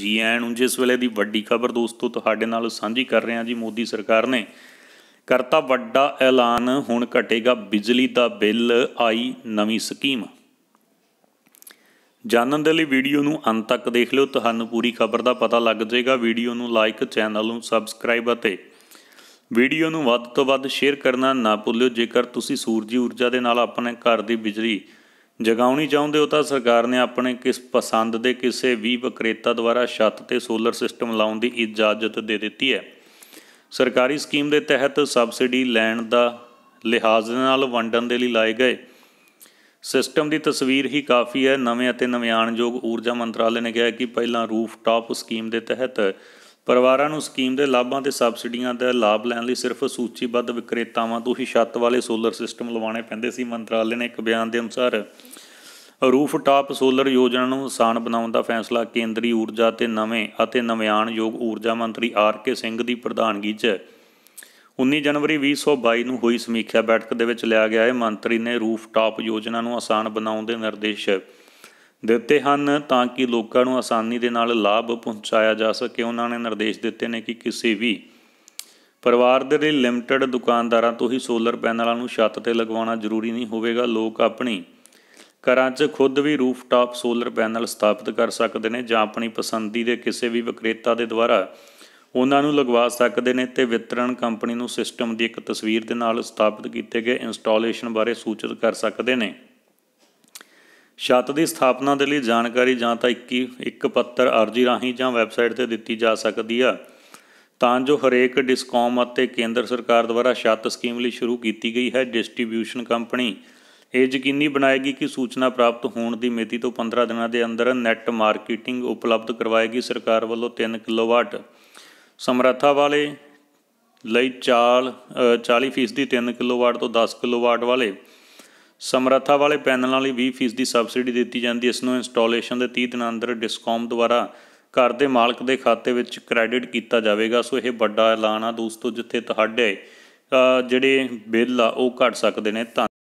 ਜੀ ਐਨ ਨੂੰ ਇਸ ਵੇਲੇ ਦੀ ਵੱਡੀ ਖਬਰ ਦੋਸਤੋ ਤੁਹਾਡੇ ਨਾਲ ਸਾਂਝੀ ਕਰ ਰਹੇ ਹਾਂ ਜੀ ਮੋਦੀ ਸਰਕਾਰ ਨੇ ਕਰਤਾ ਵੱਡਾ ਐਲਾਨ ਹੁਣ ਘਟੇਗਾ ਬਿਜਲੀ ਦਾ ਬਿੱਲ ਆਈ ਨਵੀਂ ਸਕੀਮ ਜਾਣਨ ਦੇ ਲਈ ਵੀਡੀਓ ਨੂੰ ਅੰਤ ਤੱਕ ਦੇਖ ਲਿਓ ਤੁਹਾਨੂੰ ਪੂਰੀ ਖਬਰ ਦਾ ਪਤਾ ਲੱਗ ਜਾਏਗਾ ਵੀਡੀਓ ਨੂੰ ਲਾਈਕ ਚੈਨਲ ਨੂੰ ਸਬਸਕ੍ਰਾਈਬ ਅਤੇ ਵੀਡੀਓ ਨੂੰ ਵੱਧ ਤੋਂ ਵੱਧ ਸ਼ੇਅਰ ਕਰਨਾ ਨਾ ਭੁੱਲਿਓ ਜੇਕਰ ਤੁਸੀਂ ਸੂਰਜੀ ਊਰਜਾ ਦੇ ਨਾਲ ਆਪਣੇ ਘਰ ਦੀ ਬਿਜਲੀ ਜਗਾਉਣੀ ਚਾਹੁੰਦੇ ਹੋ ਤਾਂ ਸਰਕਾਰ ਨੇ ਆਪਣੇ ਕਿਸ ਪਸੰਦ ਦੇ ਕਿਸੇ ਵੀ ਵਿਕਰੇਤਾ ਦੁਆਰਾ ਛੱਤ ਤੇ ਸੋਲਰ ਸਿਸਟਮ ਲਾਉਣ ਦੀ ਇਜਾਜ਼ਤ ਦੇ ਦਿੱਤੀ ਹੈ ਸਰਕਾਰੀ ਸਕੀਮ ਦੇ ਤਹਿਤ ਸਬਸਿਡੀ ਲੈਣ ਦਾ ਲਿਹਾਜ਼ ਨਾਲ ਵੰਡਣ ਦੇ ਲਈ ਲਾਏ ਗਏ ਸਿਸਟਮ ਦੀ ਤਸਵੀਰ ਹੀ ਕਾਫੀ ਹੈ ਨਵੇਂ ਅਤੇ ਨਵਿਆਣਯੋਗ ਊਰਜਾ ਮੰਤਰਾਲੇ ਨੇ ਕਿਹਾ ਕਿ ਪਹਿਲਾਂ ਰੂਫਟਾਪ ਸਕੀਮ ਦੇ ਤਹਿਤ ਪਰਿਵਾਰਾਂ ਨੂੰ ਸਕੀਮ ਦੇ ਲਾਭਾਂ ਤੇ ਸਬਸਿਡੀਆਂ ਦਾ ਲਾਭ ਲੈਣ ਲਈ ਸਿਰਫ ਸੂਚੀਬੱਧ ਵਿਕਰੇਤਾਵਾਂ ਤੋਂ ਹੀ ਛੱਤ ਵਾਲੇ ਸੋਲਰ ਸਿਸਟਮ ਲਵਾਉਣੇ ਪੈਂਦੇ ਸੀ ਮੰਤਰਾਲੇ ਨੇ ਇੱਕ ਬਿਆਨ ਦੇ ਅਨੁਸਾਰ ਰੂਫ ਟਾਪ ਸੋਲਰ ਯੋਜਨਾ ਨੂੰ ਆਸਾਨ ਬਣਾਉਣ ਦਾ ਫੈਸਲਾ ਕੇਂਦਰੀ ਊਰਜਾ ਤੇ ਨਵੇਂ ਅਤੇ ਨਵਿਆਣਯੋਗ ਊਰਜਾ ਮੰਤਰੀ ਆਰ ਕੇ ਸਿੰਘ ਦੀ ਪ੍ਰਧਾਨਗੀ 'ਚ 19 ਜਨਵਰੀ 2022 ਨੂੰ ਹੋਈ ਸਮੀਖਿਆ ਬੈਠਕ ਦੇ ਵਿੱਚ ਲਿਆ ਗਿਆ ਹੈ ਮੰਤਰੀ ਨੇ ਰੂਫ ਟਾਪ ਯੋਜਨਾ ਨੂੰ ਆਸਾਨ ਬਣਾਉਣ ਦੇ ਨਿਰਦੇਸ਼ ਦਿੱਤੇ ਹਨ ਤਾਂ ਕਿ ਲੋਕਾਂ ਨੂੰ ਆਸਾਨੀ ਦੇ ਨਾਲ ਲਾਭ ਪਹੁੰਚਾਇਆ ਜਾ ਸਕੇ ਉਹਨਾਂ ਨੇ ਨਿਰਦੇਸ਼ ਦਿੱਤੇ ਨੇ ਕਿ ਕਿਸੇ ਵੀ ਪਰਿਵਾਰ ਦੇ ਲਈ ਲਿਮਟਿਡ ਦੁਕਾਨਦਾਰਾਂ ਤੋਂ ਹੀ ਸੋਲਰ ਪੈਨਲਾਂ ਨੂੰ ਛੱਤ ਤੇ ਲਗਵਾਉਣਾ ਜ਼ਰੂਰੀ ਨਹੀਂ ਹੋਵੇਗਾ ਲੋਕ ਆਪਣੀ ਘਰਾਂ 'ਚ ਖੁਦ ਵੀ ਰੂਫਟਾਪ ਸੋਲਰ ਪੈਨਲ ਸਥਾਪਿਤ ਕਰ ਸਕਦੇ ਨੇ ਜਾਂ ਆਪਣੀ ਪਸੰਦੀ ਦੇ ਕਿਸੇ ਵੀ ਵਿਕਰੇਤਾ ਦੇ ਦੁਆਰਾ ਉਹਨਾਂ ਨੂੰ ਲਗਵਾ ਸਕਦੇ ਨੇ ਤੇ ਵਿਤਰਣ ਕੰਪਨੀ ਨੂੰ ਸਿਸਟਮ ਦੀ ਇੱਕ ਤਸਵੀਰ ਦੇ ਨਾਲ ਸਥਾਪਿਤ ਕੀਤੇ ਗਏ ਇੰਸਟਾਲੇਸ਼ਨ ਬਾਰੇ ਸੂਚਿਤ ਕਰ ਸਕਦੇ ਨੇ ਛੱਤ ਦੀ ਸਥਾਪਨਾ ਦੇ ਲਈ ਜਾਣਕਾਰੀ ਜਾਂ ਤਾਂ 21 ਇੱਕ ਪੱਤਰ ਅਰਜੀ ਰਾਹੀਂ ਜਾਂ ਵੈਬਸਾਈਟ ਤੇ ਦਿੱਤੀ ਜਾ ਸਕਦੀ ਆ ਤਾਂ ਜੋ ਹਰੇਕ ਡਿਸਕਾਮ ਅਤੇ ਕੇਂਦਰ ਸਰਕਾਰ ਦੁਆਰਾ ਛੱਤ ਸਕੀਮ ਲਈ ਸ਼ੁਰੂ ਕੀਤੀ ਗਈ ਹੈ ਡਿਸਟ੍ਰੀਬਿਊਸ਼ਨ ਕੰਪਨੀ ਇਹ ਯਕੀਨੀ ਬਣਾਏਗੀ ਕਿ ਸੂਚਨਾ ਪ੍ਰਾਪਤ ਹੋਣ ਦੀ ਮਿਤੀ ਤੋਂ 15 ਦਿਨਾਂ ਦੇ ਅੰਦਰ ਨੈੱਟ ਮਾਰਕੀਟਿੰਗ ਉਪਲਬਧ ਕਰਵਾਏਗੀ ਸਰਕਾਰ ਵੱਲੋਂ 3 ਕਿਲੋਵਾਟ ਸਮਰੱਥਾ ਵਾਲੇ ਲਈ ਚਾਲ 40% ਦੀ 3 ਕਿਲੋਵਾਟ ਤੋਂ 10 ਕਿਲੋਵਾਟ ਵਾਲੇ ਸਮਰੱਥਾ ਵਾਲੇ ਪੈਨਲਾਂ ਲਈ 20% ਦੀ ਸਬਸਿਡੀ ਦਿੱਤੀ ਜਾਂਦੀ ਇਸ ਨੂੰ ਇੰਸਟਾਲੇਸ਼ਨ ਦੇ 30 ਦਿਨਾਂ ਅੰਦਰ ਡਿਸਕੌਮ ਦੁਆਰਾ ਘਰ ਦੇ ਮਾਲਕ ਦੇ ਖਾਤੇ ਵਿੱਚ ਕ੍ਰੈਡਿਟ ਕੀਤਾ ਜਾਵੇਗਾ ਸੋ ਇਹ ਵੱਡਾ ਐਲਾਨ ਆ ਦੋਸਤੋ ਜਿੱਥੇ ਤੁਹਾਡੇ ਜਿਹੜੇ ਬਿੱਲ ਆ ਉਹ ਘਟ ਸਕਦੇ ਨੇ